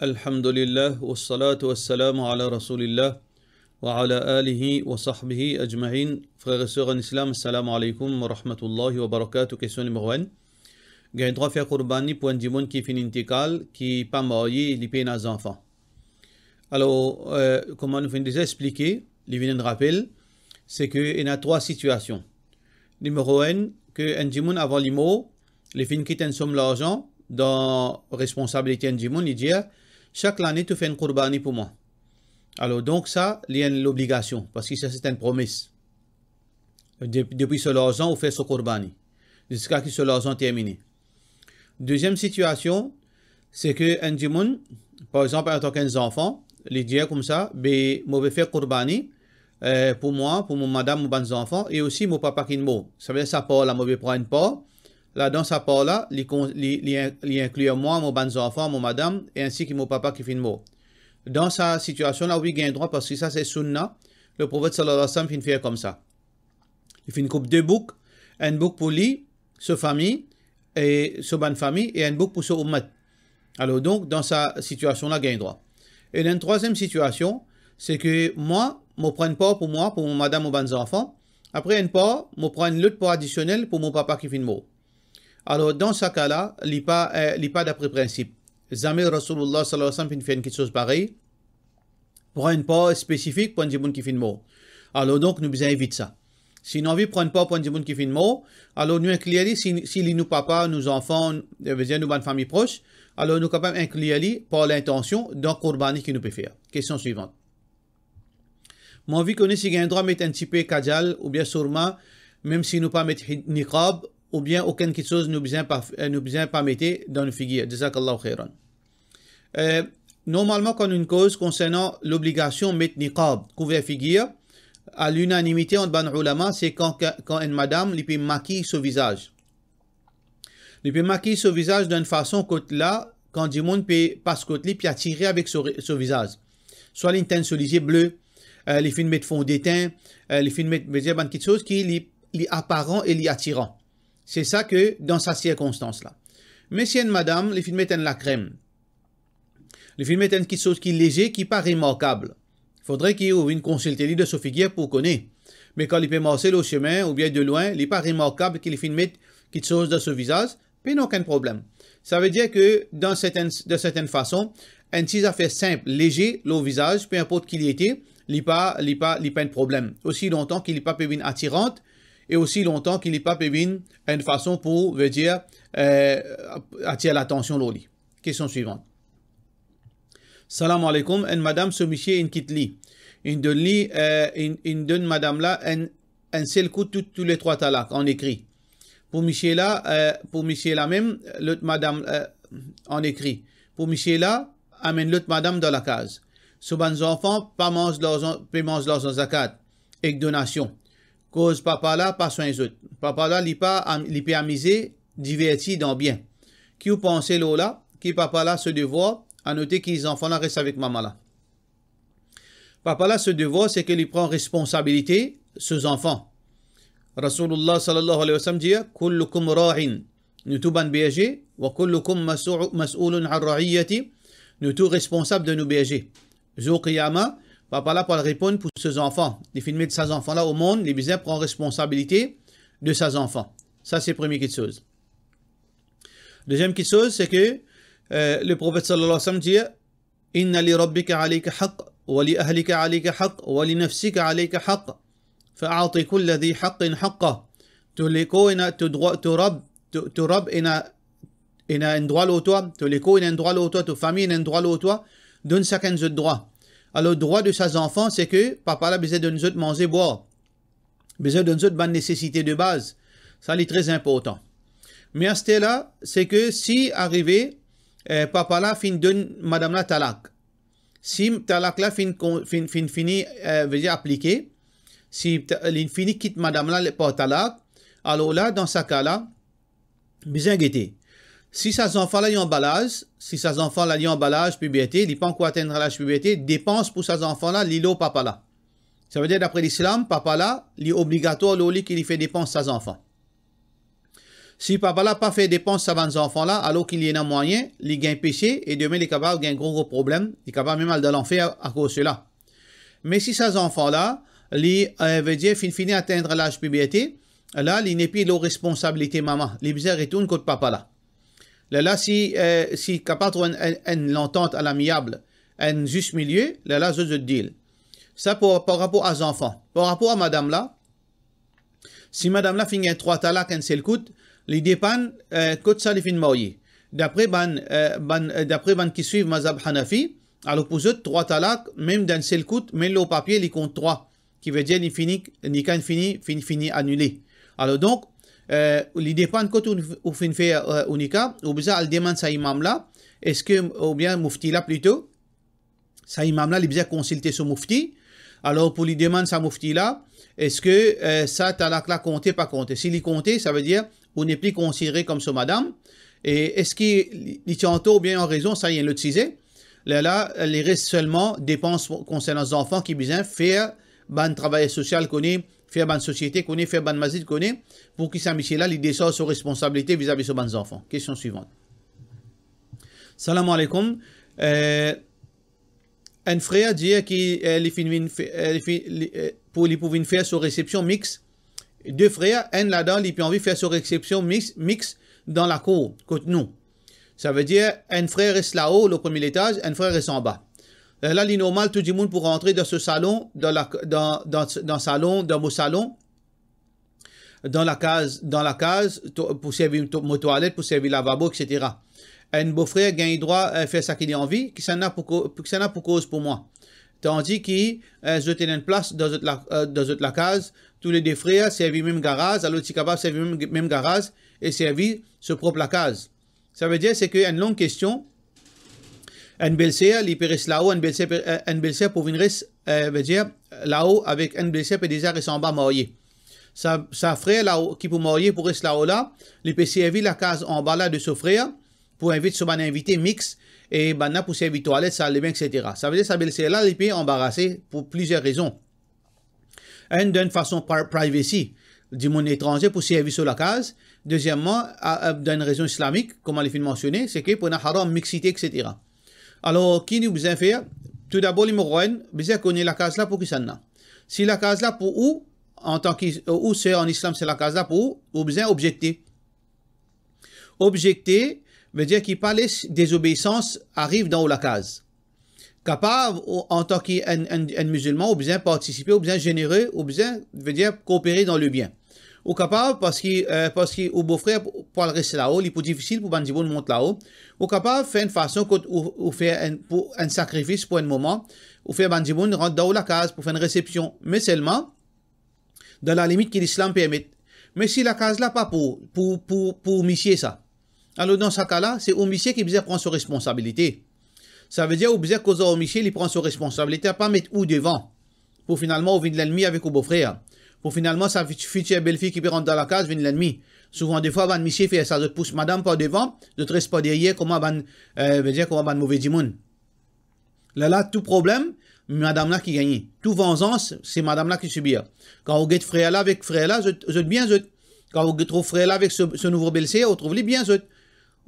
Elhamdülillah ve salatu ve selamu ala Resulillah wa ala alihi wa sahbihi ajma'in Frères et sœurs en islam, assalamu alaikum wa rahmatullahi wa barakatuh. Question numéro 1. Gagne droit faire courbani pour un dimon qui finit intikal, qui pas marié, li peine enfants. Alors, euh, comme on vient d'expliquer expliquer, les vient de rappel, c'est qu'il y a trois situations. Numéro 1, que un dimon avant mots les fins qui somme l'argent, dans responsabilité un dimon, il dit, chaque année, tu fais une courbanie pour moi. Alors donc ça, il y a l'obligation, parce que ça c'est une promesse. Depuis ce l'argent, on fait ce courbanie, jusqu'à ce que ce l'argent termine. Deuxième situation, c'est que un par exemple, en tant qu'enfant, il dit comme ça, ben, je vais faire Qurbani euh, pour moi, pour mon madame, mes enfants, et aussi mon papa qui mort. Ça veut dire sa part, la mauvaise prend une part. Là, dans sa part là, il inclut moi, mon bon enfant, mon madame, et ainsi que mon papa qui finit mort. Dans sa situation là, oui, il a droit parce que ça c'est sunna. Le prophète sallallahu alayhi wa sallam finit comme ça. Il une coupe de bouc un bouc pour lui, sa famille, et sa bonne famille, et un bouc pour son ummat. Alors donc, dans sa situation là, il a droit. Et dans une troisième situation, c'est que moi, je prends une part pour moi, pour mon madame, mon bon enfant. Après une part, je prends une autre part additionnelle pour mon papa qui finit mort. Alors, dans ce cas-là, l'IPA, euh, pas d'après principe. Jamais Rasulullah sallallahu alayhi wa sallam fait une chose pareille. Prend une pas spécifique, pour un de qui fait une mot. Alors, donc, nous devons éviter ça. Si nous envie prendre pas un de qui fait une mot, alors nous incluons, si, si nous papa, nos enfants, eh nous avons une famille proche, alors nous capables inclure par l'intention d'un courbani qui nous peut faire. Question suivante. Mon avis connaît si un droit mettre un petit peu kajal ou bien sûrement, même si nous pas mettre niqab ou bien aucune chose nous pas, euh, nous besoin pas mettre dans nos figures. Jazakallah khairan. Euh, normalement, quand une cause concernant l'obligation de mettre niqab, couvert figure, à l'unanimité en ban ulama, c'est quand, quand une madame lui maquiller son visage. Lui peut maquiller son visage d'une façon que là, quand du monde peut passer côté puis attirer avec son, visage. Soit une teinte bleu les euh, films fond d'étain, les films mettent, euh, quelque chose qui est apparent et les attirant. C'est ça que, dans sa circonstance-là. Messieurs et madame, le film une la crème. Le film est quelque chose qui léger, qui n'est pas remarquable. Faudrait qu'il y ait une consulté de Sophie figure pour connaître. Mais quand il peut marcher le chemin, ou bien de loin, il n'est pas remarquable qu'il filme quelque chose dans ce visage, puis aucun problème. Ça veut dire que, dans certaines, de certaines façons, un petit affaire simple, léger, le visage, peu importe qui il était, il n'y a pas, pas de problème. Aussi longtemps qu'il n'est pas une attirante, et aussi longtemps qu'il a pas de une façon pour, dire, euh, attirer l'attention l'oli. Question suivante. Salam alaikum, Une madame ce monsieur il kitli. Une de li, à euh, une madame là, un seul coup tous les trois talak, en écrit. Pour monsieur là, euh, pour monsieur là même, l'autre madame, euh, en écrit. Pour monsieur là, amène l'autre madame dans la case. Souvent, enfants, pas mange leurs, paient leurs zakat et donation. Cause papa là, pas soin autres Papa là, li pas, li peut amuser, diverti dans bien. Qui vous pensez Lola là, qui papa là se devoir, à noter qu'ils enfants là restent avec maman là. Papa là, ce devoir, c'est qu'il prend responsabilité ses enfants. Rasulullah sallallahu alayhi wa sallam dit Kullukum ra'in, nutuban biyaji, wa kullukum mas'ulun an ra'iyati, tous, responsable de nous biyaji. Jour Papa là pour répondre pour ses enfants. Les films de ses enfants là au monde, les business prennent responsabilité de ses enfants. Ça, c'est première petite chose. Deuxième petite chose, c'est que euh, le prophète sallallahu alayhi wa sallam dit Inna li rabbika alayka haqq, wa li ahlika alayka haqq, wa li nafsika alayka haqq. Fa'ati kulla dhi haqqin haqqa. Tu liko ina tu rab, tu rab ina ina un droit au toi, tu liko ina un droit au famille ina un droit Donne chacun droit. Alors, ah, le droit de ses enfants, c'est que papa a besoin de nous autres manger, boire. Besoin de nous autres nécessités de base. Ça, c'est très important. Mais à ce là, c'est que si arrivé, euh, papa là fin de madame la talak. Si talak là fin, fin, fini, euh, si l'infini quitte madame là par talak, alors là, dans ce cas là, besoin guetter. Si ses enfants là, en balage, si ses enfants là, en balage, puberté, il pas atteindre l'âge puberté, dépense pour ses enfants là, l'îlot papa là. Ça veut dire, d'après l'islam, papa là, il est obligatoire, l'oli qu'il fait dépense ses enfants. Si papa là pas fait dépense sa ses enfants là, alors qu'il y a moyen, il gagne péché, et demain, il est capable de un gros, gros problème, il est capable même de l'enfer à cause de cela. Mais si ses enfants là, il euh, veut dire, fin fini atteindre l'âge puberté, là, il n'est plus de responsabilité maman. bizarre, de retournent contre papa là. Là, là si, euh, si une en, l'entente à l'amiable, en juste milieu, là, là, je te dis. Ça, par rapport aux enfants. Par rapport à madame là, si madame là finit trois talak en seul coûte, les dépend, euh, coûte ça les fin mourir. D'après ban, euh, euh, d'après ban qui suivent Mazab Hanafi, à l'opposé, trois talak, même d'un seul mais le papier, il compte trois, qui veut dire, ni finit ni quand fini, fini, fini, annulé. Alors donc, il ديبان de demander à اونيكا وبزاع الديمان ساي ماملا اسكو او بيان là plutôt, l'imam ساي ماملا besoin de consulter son mufti. alors pour lui demander sa mufti là, est-ce que ça ça t'as la compté pas compté si il compté, ça veut dire on n'est plus considéré comme son madame. Et est-ce qu'il a ou bien en raison, ça y est, le Là, là, il reste seulement dépenses concernant les enfants qui besoin faire ban travail social qu'on faire bonne société qu'on faire bonne masjid qu'on pour qu'ils saint là il descende sur responsabilité vis-à-vis de ses enfants. Question suivante. Salam alaikum. Euh, un frère dit qu'il euh, euh, pour les faire sur réception mixte. Deux frères, un là-dedans, il peut envie faire sur réception mixte mix dans la cour, côté nous. Ça veut dire, un frère reste là-haut, le premier étage, un frère reste en bas. Euh, là, normal, tout le monde pour rentrer dans ce salon, dans, la, dans, dans, dans salon, dans mon salon, dans la case, dans la case pour servir mon toilette, pour servir lavabo, etc. Un beau-frère gagne droit à faire ce qu'il a envie, qui s'en a, pour, a pour cause pour moi. Tandis qu'il euh, je une place dans la, euh, la case, tous les deux frères servi même garage, alors si capable servir même, même garage et servi ce propre la case. Ça veut dire c'est une longue question, NBLCA, l'IPRS là-haut, pour NBLCA eh, pour eh, veut dire là-haut avec et déjà en bas marié. Ça, ça frère là-haut, qui pour marier pour rester là-haut là, servir la case en bas là de ce frère, pour inviter son invité mix, et banna pour servir toilette, salle de bains, etc. Ça veut dire que sa là, les pays embarrassés pour plusieurs raisons. Une, d'une façon privacy du monde étranger pour servir sur la case. Deuxièmement, d'une raison islamique, comme on l'a mentionné, c'est que pour la haram, mixité, etc. Alors, qui nous besoin faire Tout d'abord, il me besoin connaître la case là pour qui ça Si la case là pour où, en tant que, euh, c'est en islam, c'est la case là pour où, besoin objecter. Objecter veut dire qu'il parle désobéissance arrive dans la case. Capable, en tant qu'un musulman, ou besoin participer, ou besoin généreux, ou besoin, veut dire coopérer dans le bien. Euh, ou capable parce que parce beau-frère pour le rester là-haut, il est plus difficile pour bandi de monte là-haut. Ou capable faire une façon ou, faire un sacrifice pour un moment, ou faire bandi rentre dans la case pour faire une réception, mais seulement dans la limite que l'islam permet. Mais si la case là pas pour pour pour ça. Alors dans ce cas-là, c'est omissier qui prend prendre responsabilité. responsabilité. Ça veut dire au besoin causer omissier, il prend sa responsabilité, à pas mettre ou devant pour finalement ouvrir l'ennemi avec au beau-frère pour finalement sa future belle-fille qui peut rentrer dans la case, vient l'ennemi. Souvent, des fois, van Michel fait ça, d'autres pousse madame par devant, d'autres restent pas derrière, comment van, euh, veut dire, comment van mauvais du monde. Là, là, tout problème, madame là qui gagne. Tout vengeance, c'est madame là qui subit. Quand vous êtes frère là avec frère là, je bien je. Quand vous trouvez frère là avec ce, nouveau belle fille vous trouve les bien je.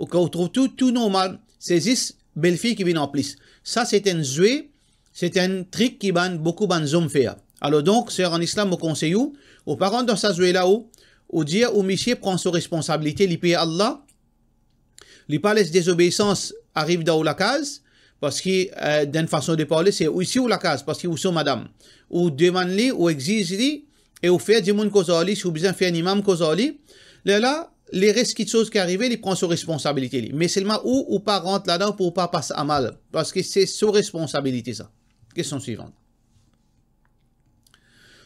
Quand on trouve tout, tout normal, c'est cette belle-fille qui vient en plus. Ça, c'est un jouet, c'est un trick qui ban beaucoup ban hommes faire. Alors donc, c'est en islam au conseil aux parents dans sa là haut ou dire au monsieur prend sa responsabilités, lui paye Allah, lui laisse désobéissance arrive dans la case, parce que euh, d'une façon de parler, c'est ici ou la case, parce que sont madame. Ou demande-lui, ou exige-lui, et ou fait du monde si vous besoin faire un imam causali, là, là, les risques qui choses qui arrivent, il prend responsabilité responsabilités. Mais seulement où ou pas là-dedans pour pas passer à mal. Parce que c'est sa responsabilité, ça. Question suivante.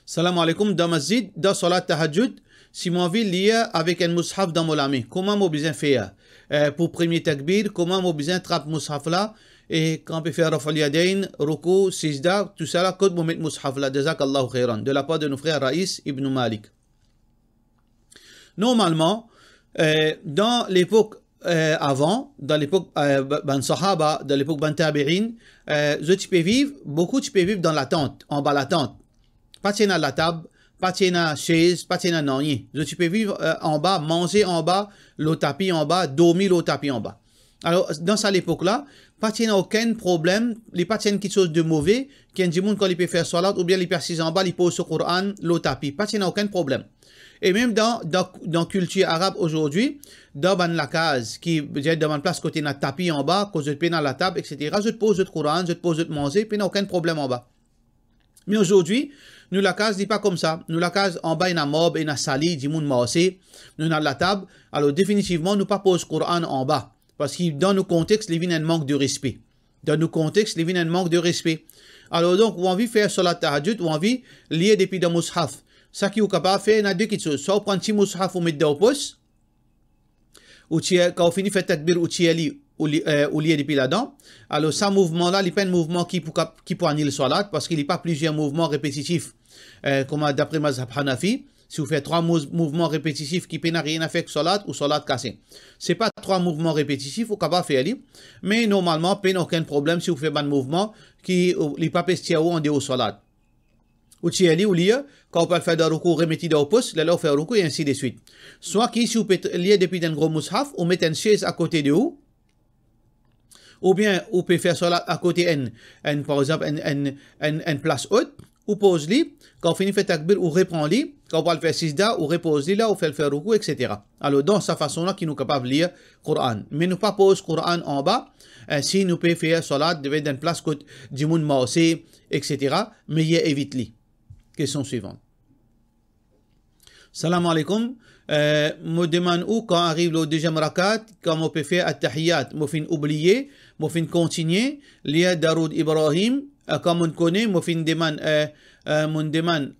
Salam alaikum, dans masjid, dans salat tahajjud, si mon est liée avec un mushaf dans mon ami, comment mon besoin faire euh, Pour premier takbir, comment mon besoin trappe mushaf là et quand on peut faire rafal yadain, ruku, sijda, tout ça là, code mon mettre mushaf là, qu'Allah khairan, de la part de nos frères Raïs ibn Malik. Normalement, euh, dans l'époque euh, avant, dans l'époque euh, Ban Sahaba, dans l'époque Ban Tabi'in, euh, tu beaucoup tu peux vivre dans la tente, en bas la tente pas à la table, pas à la chaise, pas tiens à rien. tu peux vivre euh, en bas, manger en bas, le tapis en bas, dormir le tapis en bas. Alors, dans cette époque-là, pas tiens aucun problème, les pas qui quelque chose de mauvais, qui a quand il peut faire salat, ou bien il persiste en bas, il pose le Coran, le tapis. Pas tiens aucun problème. Et même dans, dans, culture arabe aujourd'hui, dans la case, qui est dans la place côté un tapis en bas, cause de peine à la table, etc. Je te pose le Coran, je te pose de manger, puis a aucun problème en bas. Mais aujourd'hui, nous la case dit pas comme ça. Nous la case en bas, il y a mob, il y a sali, il y a nous avons la table. Alors définitivement, nous ne pas le Coran en bas. Parce que dans nos contextes, il a un manque de respect. Dans nos contextes, il a un manque de respect. Alors donc, on envie faire solat tahajjud, on envie lier depuis le mushaf. Ce qui est capable faire, il y a deux choses. Soit on prend mushaf ou mettre au poste. Ou quand on finit faire takbir ou lié ou depuis là-dedans. Alors, ce mouvement-là, il n'y a pas un mouvement qui peut qui annuler le salat parce qu'il n'y a pas plusieurs mouvements répétitifs. Euh, comme d'après Mazhab Hanafi, si vous faites trois mouvements répétitifs qui n'ont rien à faire que salat ou salat cassé. C'est pas trois mouvements répétitifs ou faire faire, mais normalement, peine aucun problème si vous faites de mouvement qui, pas papes ou en dit au salat. Ou tiali ou lié, quand on peut faire d'un recours, remettez d'un pouce, là, on fait un recours et ainsi de suite. Soit qui, si vous pouvez lier depuis un gros mushaf, ou mettez une chaise à côté de vous, ou bien, vous pouvez faire salat à côté d'une, par exemple, une place haute, ou pose-li, quand on finit fait takbir, ou reprend li quand on parle faire sisda ou repose-li là, ou fait le faire roukou, etc. Alors, dans sa façon-là, qui nous capable de lire Coran. Mais nous pas pose Coran en bas, ainsi hein, nous peut faire salat, devait d'une place du monde etc. Mais il évite-li. Question suivante. Salam alaikum. Je euh, me demande où quand arrive le deuxième rakat, quand on peut faire at-tahiyat, me fin oublier, me fin continuer, lire Daroud Ibrahim, comme on connaît, moi fin deman, eh, eh, mon deman,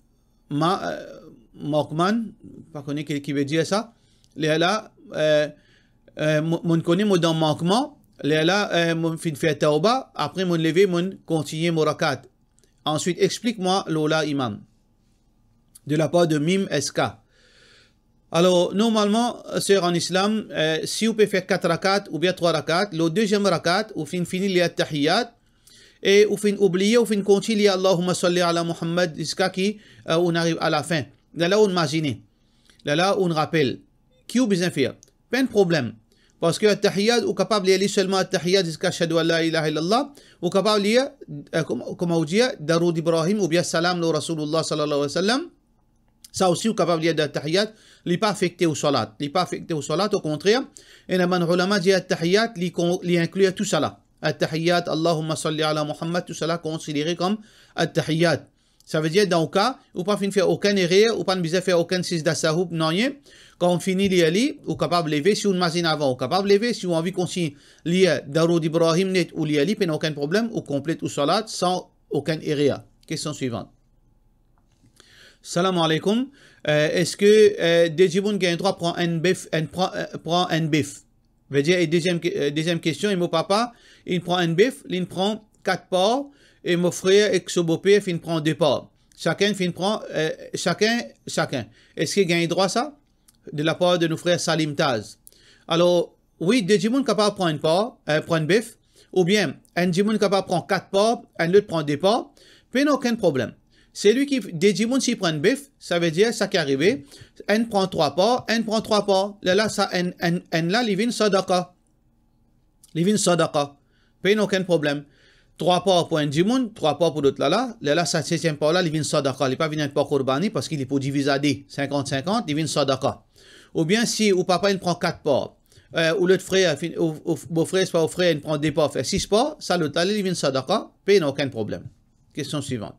ma, eh, maqman pas connu qui veut dire ça, les là, mon connaît, mon dans manquement, les là, mon fin fait taoba après mon levé, mon continuer mon rakat. Ensuite, explique-moi l'ola imam. De la part de Mim SK. Alors, normalement, sœur en islam, si vous pouvez faire 4 rakat ou bien 3 rakat, le deuxième rakat, ou fin fini les tahiyat, et ou fin oublier ou fin continuer Allahumma salli ala Muhammad jusqu'à qui euh, on arrive à la fin là là on imagine là là on rappelle qui ou besoin faire pas de problème parce que at-tahiyyat ou capable de lire seulement at-tahiyyat jusqu'à shahadu la ilaha illallah ou capable de lire euh, comme comme on dit daroud Ibrahim ou bien salam le Rasulullah sallallahu alayhi wa sallam ça aussi ou capable de lire at-tahiyyat li pas affecté au salat li pas affecté au salat au contraire et la man ulama dit at-tahiyyat li inclut tout cela At-Tahiyyat, Allahumma salli ala Muhammad, tout cela considéré comme At-Tahiyyat. Ça veut dire dans le cas où pas faire aucun erreur, ou pas ne faire aucun sisda sahoub, non rien. Quand fini finit l'IALI, ou capable de lever si on mazine avant, ou capable de lever si on a envie qu'on signe l'IA euh, Daroud Ibrahim net ou l'IALI, puis aucun problème, ou complète ou salat sans aucun erreur. Question suivante. Salam alaikum. Euh, est-ce que euh, Dejiboun gagne 3 prend un bif, un, prend, euh, un bif? Euh, deuxième, question, mon papa, il prend un bif, il prend quatre porcs, et mon frère et son beau il prend deux porcs. Chacun, il prend, euh, chacun, chacun. Est-ce qu'il gagne droit ça? De la part de nos frères Salim Taz. Alors, oui, deux jumeaux capables de prendre un porc, euh, prendre un bif, ou bien, un ne capable de prendre quatre porcs, un autre prend deux porcs, a aucun problème. Celui qui, des djimouns, prend prennent bif, ça veut dire, ça qui est arrivé, N prend trois parts, N prend trois parts. Là, là, ça, N, N, N là, Livin Sadaka. Livin Sadaka. Pain, aucun problème. Trois parts pour un djimoun, trois parts pour l'autre là, là. Là, là, sa septième part là, Livin sadaqa. Il n'est pas venu avec courbani parce qu'il est pour diviser à D. 50-50, Livin sadaqa. Ou bien si, ou papa, il prend quatre parts. Euh, ou l'autre frère, ou, beau-frère, c'est pas frère, il prend des parts, fait six parts, ça l'autre là, sadaqa. Sadaka. Pain, aucun problème. Question suivante.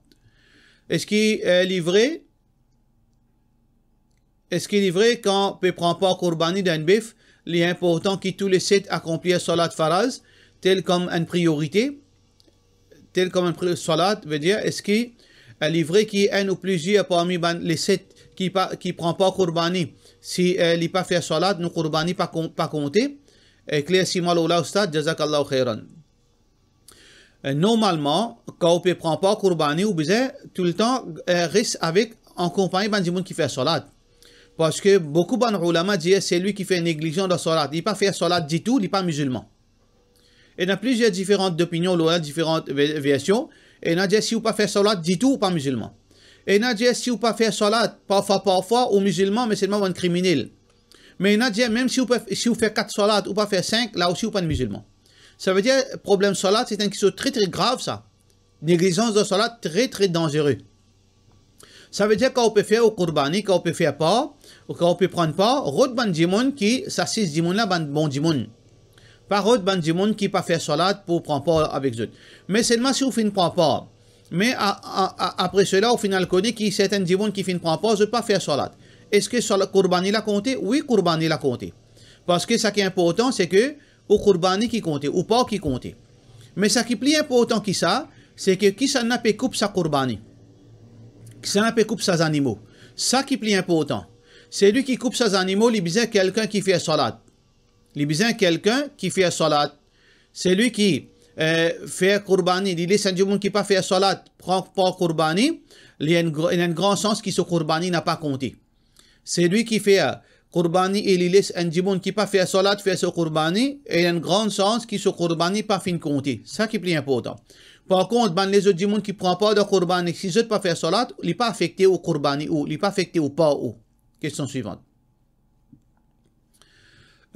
Est-ce qu'il est livré Est-ce qu'il est livré quand on prend pas Kurbani d'un bif Il est important que tous les sept accomplissent Salat Faraz, tel comme une priorité. Tel comme une Salat veut dire est-ce qu'il est livré qui un ou plusieurs parmi les sept qui ne prend pas Kurbani Si euh, il n'a pas fait Salat, nous Kurbani pas, pas compté. Et clair, si mal au stade, Jazakallah khairan. Euh, normalement, quand on ne prend pas Kurbani ou besoin, tout le temps euh, reste avec, en compagnie gens qui fait salat. Parce que beaucoup de ulama disent c'est lui qui fait négligence de salat. Il n'est pas fait salat du tout, il n'est pas musulman. Il y a plusieurs différentes opinions, différentes versions. Et il a dit si vous pas fait salat du tout, ou pas musulman. Et il a dit si vous pas fait salat, parfois, parfois, ou musulman, mais seulement un criminel. Mais il a dit même si vous, si vous faites 4 salats ou pas faire 5, là aussi vous pas musulman. Ça veut dire problème solat, c'est un qui sont très très grave ça. Négligence de solat, très très dangereux. Ça veut dire qu'on peut faire au quand qu'on peut faire pas, ou qu'on peut prendre pas, route ban qui, ça c'est dimon là, bandimon. Pas route qui pas faire solat pour prendre pas avec eux. Mais seulement si on ne prend pas. Mais après cela, au final, connaît qui certains dimon qui ne prend pas, ne pas faire solat. Est-ce que Kurbani l'a compté? Oui, courbani l'a compté. Parce que ça qui est important, c'est que qui ou pas qui compte. Mais ce qui est plus important que ça, c'est que qui s'en a coupe sa courbani. Qui s'en a coupe ses animaux. Ça qui est plus important. C'est lui qui coupe ses animaux, il besoin quelqu'un qui fait salat. Il besoin quelqu'un qui fait salat. C'est lui qui euh, fait courbani. Il dit, c'est du qui pas fait salat, prend pas courbani. Il y a un grand sens qui ce courbani n'a pas compté. C'est lui qui fait euh, Kurbani un encibon qui pas fait salat faire ce Kurbani et un grand sens qui ce Kurbani pas fin compter. Ça qui est plus important. Par contre, ben les autres du monde qui prend pas de Kurbani, si ne pas faire salat, il n'est pas affecté au Kurbani ou il pas affecté au pas ou. Question suivante.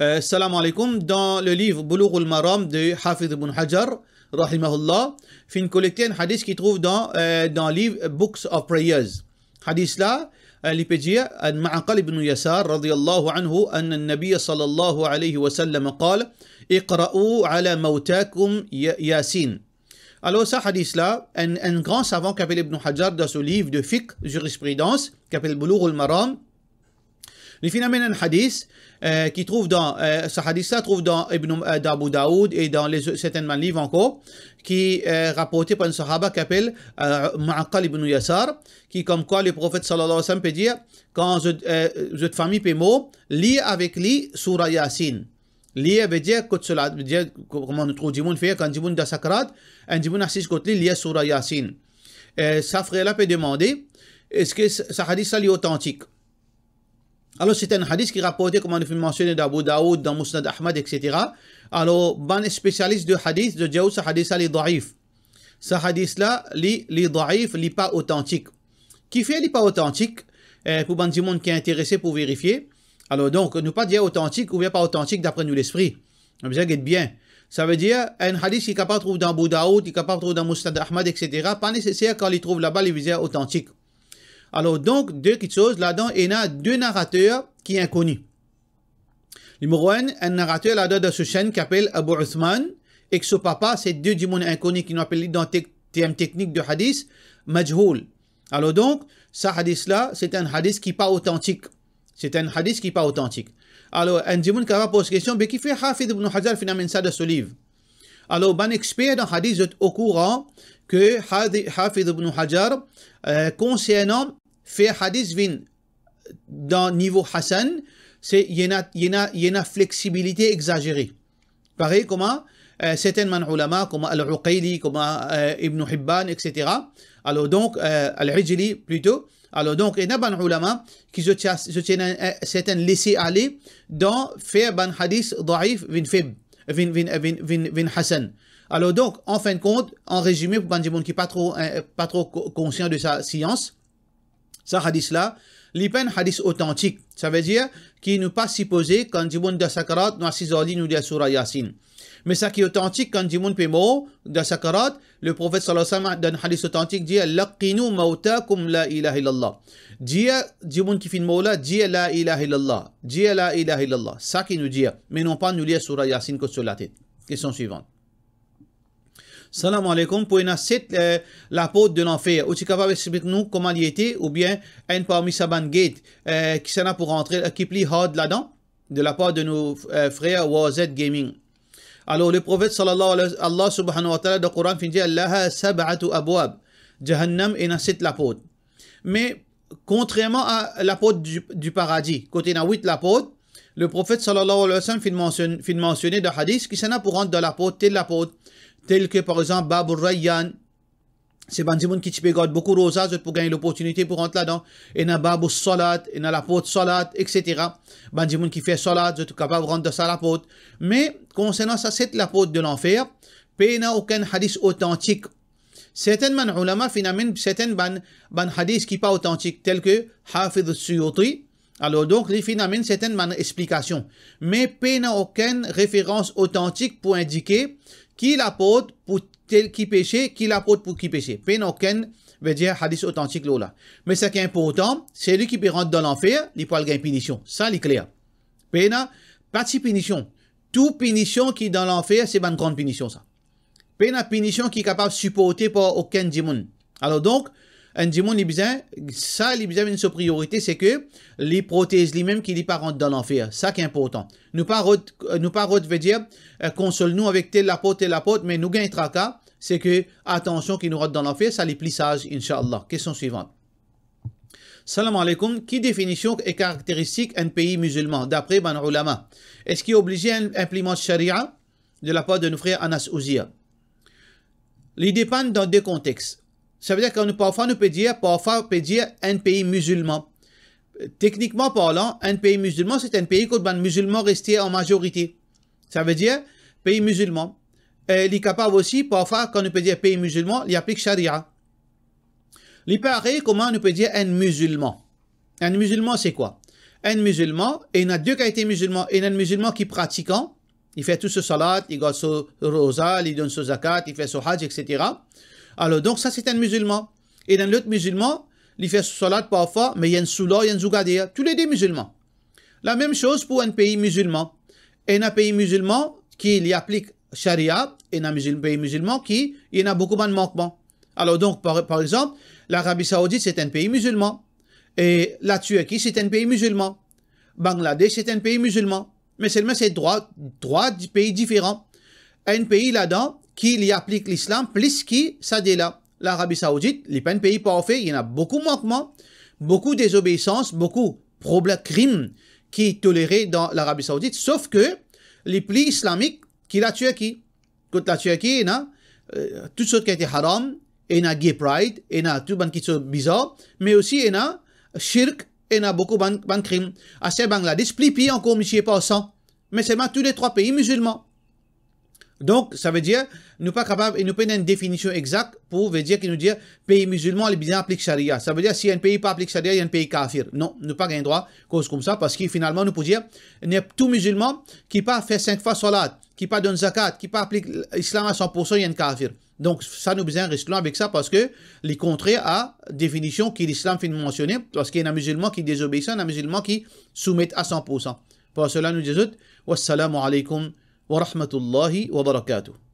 Euh, salam alaikum. Dans le livre Boulour al-Maram de Hafiz ibn Hajar, rahimahullah, fin collecté un hadith qui trouve dans, euh, dans le livre Books of Prayers. Hadith là, لبيجية مع قلب بن يسار رضي الله عنه أن النبي صلى الله عليه وسلم قال اقرأوا على موتاكم ياسين Alors ça, hadith là, un, un grand savant qu'appelle Ibn Hajar dans ce livre de fiqh, jurisprudence, qu'appelle Boulour al-Maram, Les phénomènes un hadith euh, qui trouve dans euh, ce hadith là trouve dans Ibn euh, Abu Daoud et dans les certains livres encore qui est rapporté par un sahaba qui appelle Ma'aqal ibn Yasar qui comme quoi le prophète sallallahu alayhi wa sallam peut dire quand cette famille peut mot avec lui surah Yasin Lire » veut dire que cela veut dire comment on trouve fait quand Dimoun dans Sakrat un Dimoun assis côté Lire surah Yasin sa frère là peut demander est-ce que ce hadith là est authentique alors c'est un hadith qui rapportait, comme on a mentionner d'Abu Daoud, dans Musnad Ahmad, etc. Alors, ban spécialiste de hadith, de Jaou, ce hadith-là, les da'if. Ce hadith-là, les, les da'if, les pas authentique. Qui fait les pas authentique euh, Pour ben du monde qui est intéressé pour vérifier. Alors donc, ne pas dire authentique ou bien pas authentique d'après nous l'esprit. Vous veut bien. Ça veut dire, un hadith qui est capable de trouver dans Abu Daoud, qui est capable de dans Musnad Ahmad, etc. Pas nécessaire quand il trouve là-bas les visières authentiques. Alors donc, deux choses, là-dedans, il y a deux narrateurs qui sont inconnus. Numéro un, un narrateur là-dedans de ce chaîne qui s'appelle Abu Uthman, et que ce papa, c'est deux du monde qui nous appellent dans le terme technique de hadith, majhoul. Alors donc, ce hadith-là, c'est un hadith qui n'est pas authentique. C'est un hadith qui n'est pas authentique. Alors, un du qui va poser question, mais qui fait Hafid ibn Hajar finalement ça de ce livre alors, ben expert dans hadith est au courant que Hafid ibn Hajar, euh, concernant faire hadith vin dans niveau Hassan, c'est il y, a une flexibilité exagérée. Pareil, comme euh, certains ulama comme Al-Uqayli, comme euh, Ibn Hibban, etc. Alors donc, Al-Ijli plutôt. Alors donc, il y a des ben ulama qui se tiennent certaines laisser aller dans faire le ben hadith da'if vin faible. Alors donc, en fin de compte, en résumé, pour Benjamin qui n'est pas trop, hein, pas trop conscient de sa science, ça hadith-là, l'Ipen hadith authentique. Ça veut dire qu'il n'est pas supposé, quand Jibon de Sakarat, nous a nous de Surah Yassine. Mais ça qui est authentique, quand dit pimo, dans sa carotte, le prophète sallallahu alayhi wa sallam, dans un hadith authentique, dit Laqinu mautakum la ilaha illallah. Dit, dit qui fin moula, dit la ilaha illallah. Dit la ilaha illallah. Ça qui nous dit, mais non pas nous lire sur Yasin que sur la tête. Question suivante. Salam alaikum, pour une assiette euh, l'apôtre de l'enfer. Ou tu es capable de nous comment il était, ou bien un parmi Saban Gate, euh, qui s'en a pour rentrer, euh, qui plie hard là-dedans, de la part de nos euh, frères Wazet Gaming. Alors le prophète sallallahu alayhi wa Allah subhanahu wa ta'ala dans le Coran finit Allah sab'atu abwab. Jahannam et nasit l'apôtre. Mais contrairement à la porte du, du paradis, côté na huit la le prophète sallallahu alayhi wa sallam finit de mentionner de hadith qui s'en a pour rentrer de la tel telle la que par exemple Babur Rayyan, c'est un qui t'y pégote beaucoup de pour gagner l'opportunité pour rentrer là-dedans. Et dans salat, et la porte salat, etc. Un qui fait salat, je suis capable de rentrer dans sa la porte. Mais concernant ça, c'est la porte de l'enfer. P n'a aucun hadith authentique. Certains man ulama finalement, certains ban, ban hadith qui pas authentique, tel que Hafid Suyuti. Alors donc, les phénomènes, c'est une explication. Mais P n'a aucune référence authentique pour indiquer qui la porte pour tel qui péchait, qui l'apporte pour qui péchait. aucun veut dire hadith authentique là. Mais ce qui est important, c'est lui qui peut rentrer dans l'enfer, il peut gagner punition. Ça, c'est clair. Pena, de punition. Tout punition qui est dans l'enfer, c'est une grande punition ça. Pena punition qui est capable de supporter par aucun démon. Alors donc, un besoin ça, a une priorité, c'est que les prothèses les mêmes qui les pas dans l'enfer. Ça qui est important. Nous pas euh, nous pas veut dire, euh, console-nous avec tel et la apôtre, mais nous gagnons tracas, c'est que, attention, qui nous rentre dans l'enfer, ça les sage, inshallah. Question suivante. Salam alaikum. Qui définition et caractéristique un pays musulman, d'après Ban Ulama? Est-ce qu'il est obligé d'implémenter sharia de la part de nos frères Anas Ouzia? Les dépend dans deux contextes. Ça veut dire qu'on parfois on peut dire, parfois dire un pays musulman. Techniquement parlant, un pays musulman, c'est un pays où les musulmans restent en majorité. Ça veut dire pays musulman. Il est capable aussi, parfois, quand on peut dire pays musulman, il applique charia. Les comment on peut dire un musulman Un musulman, c'est quoi Un musulman, il y a deux qualités musulmans. Il a un musulman qui pratiquant, il fait tout ce salat, il garde ce rosa, il donne son zakat, il fait son hajj, etc. Alors, donc ça, c'est un musulman. Et dans l'autre musulman, il fait salat parfois, mais il y a un soula, il y a un zougadir. Tous les deux musulmans. La même chose pour un pays musulman. Et un pays musulman qui y applique charia, et un pays musulman qui il y a beaucoup de manquements. Alors donc, par, exemple, l'Arabie Saoudite, c'est un pays musulman. Et la Turquie, c'est un pays musulman. Bangladesh, c'est un pays musulman. Mais seulement c'est droit trois pays différents. Un pays là-dedans, qui y applique l'islam, plus qui Sadela, l'Arabie Saoudite, les peines pays parfaits, il y a beaucoup de manquements, beaucoup de désobéissance, beaucoup de problèmes, crimes qui est toléré dans l'Arabie Saoudite, sauf que les plis islamiques qui la qui Quand la qui il y a euh, tout ce qui était haram, il y a gay pride, il y a tout ce qui sont bizarre, mais aussi il y a shirk, il y a beaucoup de crimes. À ce Bangladesh, plis pays encore, monsieur, pas 100. Mais seulement tous les trois pays musulmans. Donc, ça veut dire, nous pas capable, et nous peine une définition exacte pour veut dire qu'il nous dire pays musulman, les bien applique sharia. Ça veut dire, si un pays pas applique sharia, il y a un pays kafir. Non, nous pas gain droit, cause comme ça, parce que finalement, nous pouvons dire, tout musulman qui pas fait cinq fois salat, qui pas donne zakat, qui pas applique l'islam à 100%, il y a un kafir. Donc, ça nous besoin loin avec ça parce que les contrées à définition que l'islam fait mentionner, parce qu'il y a un musulman qui désobéit un musulman qui soumet à 100%. Pour cela, nous disons, wassalamu alaikum ورحمه الله وبركاته